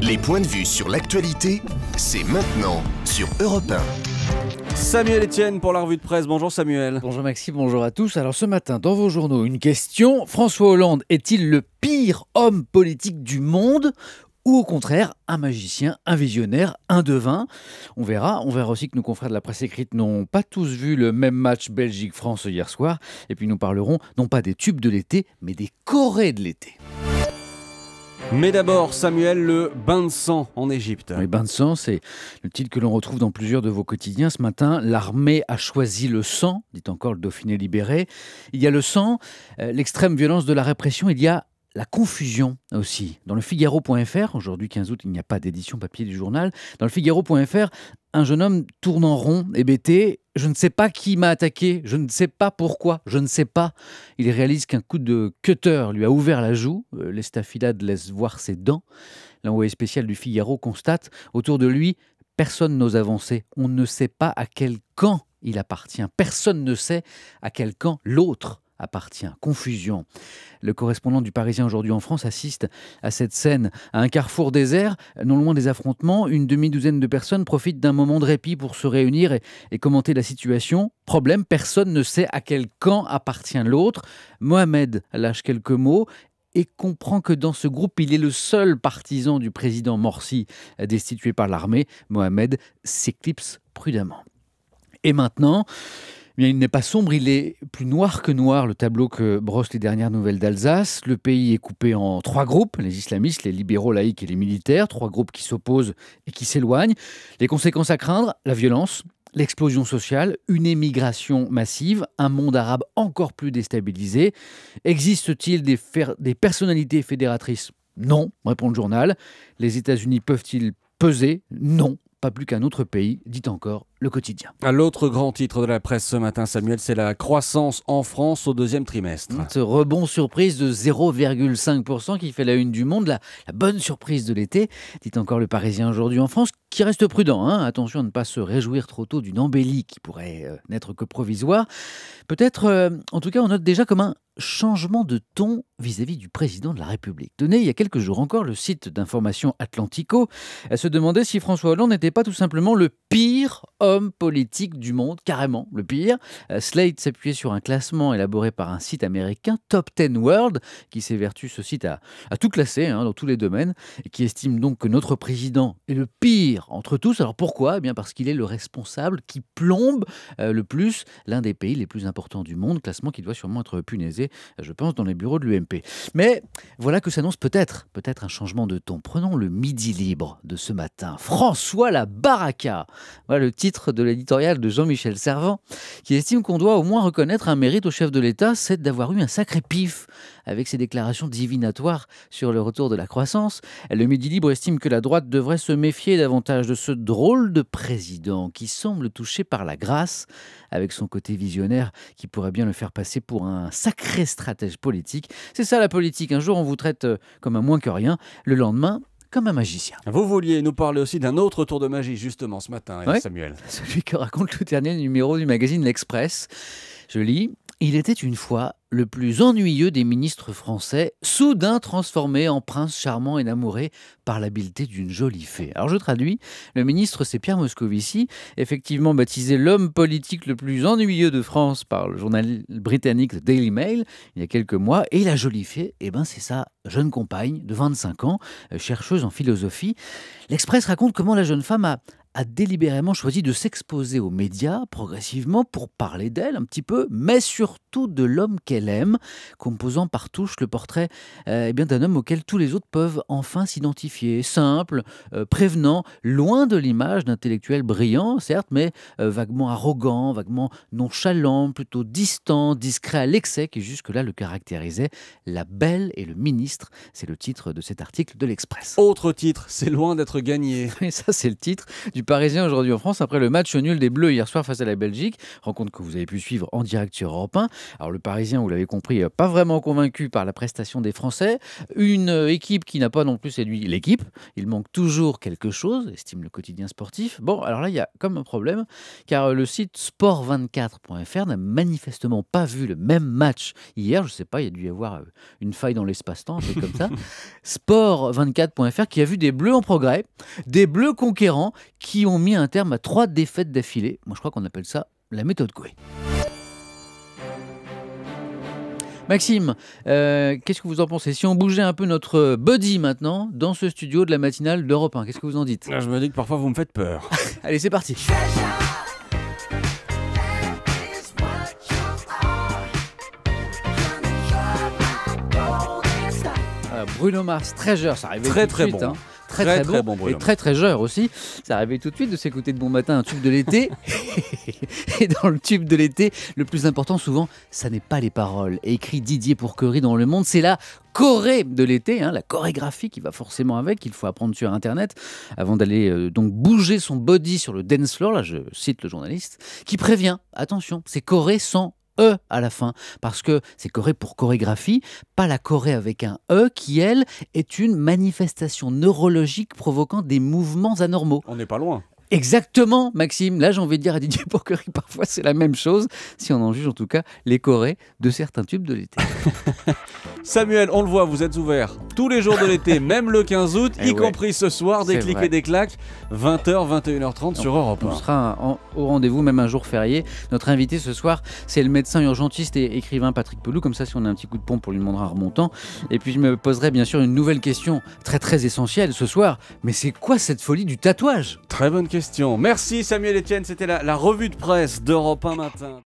Les points de vue sur l'actualité, c'est maintenant sur Europe 1. Samuel Etienne pour la revue de presse. Bonjour Samuel. Bonjour Maxime, bonjour à tous. Alors ce matin, dans vos journaux, une question. François Hollande est-il le pire homme politique du monde ou au contraire un magicien, un visionnaire, un devin. On verra. On verra aussi que nos confrères de la presse écrite n'ont pas tous vu le même match Belgique-France hier soir. Et puis nous parlerons non pas des tubes de l'été, mais des corées de l'été. Mais d'abord, Samuel, le bain de sang en Égypte. Le bain de sang, c'est le titre que l'on retrouve dans plusieurs de vos quotidiens ce matin. L'armée a choisi le sang, dit encore le Dauphiné libéré. Il y a le sang, euh, l'extrême violence de la répression, il y a la confusion aussi. Dans le Figaro.fr, aujourd'hui 15 août, il n'y a pas d'édition papier du journal. Dans le Figaro.fr, un jeune homme tourne en rond, hébété. Je ne sais pas qui m'a attaqué, je ne sais pas pourquoi, je ne sais pas. Il réalise qu'un coup de cutter lui a ouvert la joue. Euh, l'estafilade laisse voir ses dents. L'envoyé spécial du Figaro constate autour de lui personne n'ose avancer. On ne sait pas à quel camp il appartient. Personne ne sait à quel camp l'autre appartient. Confusion. Le correspondant du Parisien aujourd'hui en France assiste à cette scène, à un carrefour désert, non loin des affrontements. Une demi-douzaine de personnes profitent d'un moment de répit pour se réunir et, commenter la situation. Problème, personne ne sait à quel camp appartient l'autre. Mohamed lâche quelques mots et comprend que dans ce groupe, il est le seul partisan du président Morsi euh, destitué par l'armée. Mohamed s'éclipse prudemment. Et maintenant, il n'est pas sombre, il est plus noir que noir, le tableau que brossent les dernières nouvelles d'Alsace. Le pays est coupé en trois groupes, les islamistes, les libéraux laïcs et les militaires, trois groupes qui s'opposent et qui s'éloignent. Les conséquences à craindre, la violence, l'explosion sociale, une émigration massive, un monde arabe encore plus déstabilisé. Existe-t-il des, des personnalités fédératrices non, répond le journal. Les États-Unis peuvent-ils peser Non, pas plus qu'un autre pays, dit encore le quotidien. L'autre grand titre de la presse ce matin, Samuel, c'est la croissance en France au deuxième trimestre. Ce rebond surprise de 0,5% qui fait la une du monde, la, bonne surprise de l'été, dit encore le Parisien aujourd'hui en France, qui reste prudent. Hein. Attention à ne pas se réjouir trop tôt d'une embellie qui pourrait euh, n'être que provisoire. Peut-être, euh, en tout cas, on note déjà comme un changement de ton vis-à-vis du président de la République. Tenez, il y a quelques jours encore, le site d'information Atlantico euh, se demandait si François Hollande n'était pas tout simplement le pire homme politique du monde, carrément le pire. Euh, Slate s'appuyait sur un classement élaboré par un site américain, Top 10 World, qui s'évertue ce site à, tout classer hein, dans tous les domaines, et qui estime donc que notre président est le pire entre tous. Alors pourquoi eh bien Parce qu'il est le responsable qui plombe euh, le plus l'un des pays les plus importants du monde, classement qui doit sûrement être punaisé, je pense, dans les bureaux de l'UM. Mais voilà que s'annonce peut-être peut-être un changement de ton. Prenons le midi libre de ce matin. François la Baraka. Voilà le titre de l'éditorial de Jean-Michel Servant, qui estime qu'on doit au moins reconnaître un mérite au chef de l'État, c'est d'avoir eu un sacré pif avec ses déclarations divinatoires sur le retour de la croissance. Le Midi Libre estime que la droite devrait se méfier davantage de ce drôle de président qui semble touché par la grâce, avec son côté visionnaire qui pourrait bien le faire passer pour un sacré stratège politique. C'est ça la politique. Un jour, on vous traite euh, comme un moins que rien. Le lendemain, comme un magicien. Vous vouliez nous parler aussi d'un autre tour de magie, justement, ce matin, hein, Samuel. Celui que raconte le dernier numéro du magazine L'Express. Je lis Il était une fois le plus ennuyeux des ministres français, soudain transformé en prince charmant et amouré par l'habileté d'une jolie fée. Alors je traduis, le ministre c'est Pierre Moscovici, effectivement baptisé l'homme politique le plus ennuyeux de France par le journal britannique The Daily Mail il y a quelques mois, et la jolie fée, eh ben c'est sa jeune compagne de 25 ans, euh, chercheuse en philosophie. L'Express raconte comment la jeune femme a a délibérément choisi de s'exposer aux médias progressivement pour parler d'elle un petit peu, mais surtout tout de l'homme qu'elle aime, composant par touche le portrait euh, eh bien d'un homme auquel tous les autres peuvent enfin s'identifier. Simple, euh, prévenant, loin de l'image d'intellectuel brillant, certes, mais euh, vaguement arrogant, vaguement nonchalant, plutôt distant, discret à l'excès qui jusque-là le caractérisait. La belle et le ministre, c'est le titre de cet article de l'Express. Autre titre, c'est loin d'être gagné. Et ça, c'est le titre du Parisien aujourd'hui en France après le match nul des Bleus hier soir face à la Belgique, rencontre que vous avez pu suivre en direct sur Europe 1. Alors le Parisien, vous l'avez compris, euh, pas vraiment convaincu par la prestation des Français. Une euh, équipe qui n'a pas non plus séduit l'équipe. Il manque toujours quelque chose, estime le quotidien sportif. Bon, alors là, il y a comme un problème, car euh, le site sport24.fr n'a manifestement pas vu le même match hier. Je ne sais pas, il y a dû y avoir une faille dans l'espace-temps, un comme ça. Sport24.fr qui a vu des bleus en progrès, des bleus conquérants qui ont mis un terme à trois défaites d'affilée. Moi, je crois qu'on appelle ça la méthode Coué. Maxime, euh, qu'est-ce que vous en pensez Si on bougeait un peu notre body maintenant dans ce studio de la matinale d'Europe 1, qu'est-ce que vous en dites ah, Je me dis que parfois vous me faites peur. Allez, c'est parti. Ah, Bruno Mars, Treasure, ça arrive très très bon. Hein très très, bon, très très aussi. Ça arrivait tout de suite de s'écouter de bon matin un tube de l'été. et dans le tube de l'été, le plus important souvent, ça n'est pas les paroles. écrit Didier Pourquerie dans Le Monde, c'est la Corée de l'été, hein, la chorégraphie qui va forcément avec, qu'il faut apprendre sur Internet, avant d'aller euh, donc bouger son body sur le dance floor, là je cite le journaliste, qui prévient, attention, c'est Corée sans E à la fin, parce que c'est Corée pour chorégraphie, pas la Corée avec un E qui, elle, est une manifestation neurologique provoquant des mouvements anormaux. On n'est pas loin. Exactement, Maxime. Là, j'ai envie de dire à Didier que parfois c'est la même chose, si on en juge en tout cas les Corées de certains tubes de l'été. Samuel, on le voit, vous êtes ouvert tous les jours de l'été, même le 15 août, eh y compris ce soir, des clics et des claques, 20h, 21h30 sur Europe 1. On sera au rendez-vous, même un jour férié. Notre invité ce soir, c'est le médecin urgentiste et écrivain Patrick Pelou. Comme ça, si on a un petit coup de pompe, pour lui demandera un remontant. Et puis, je me poserai bien sûr une nouvelle question très très essentielle ce soir. Mais c'est quoi cette folie du tatouage Très bonne question. Merci Samuel Etienne, c'était la, la revue de presse d'Europe 1 Matin.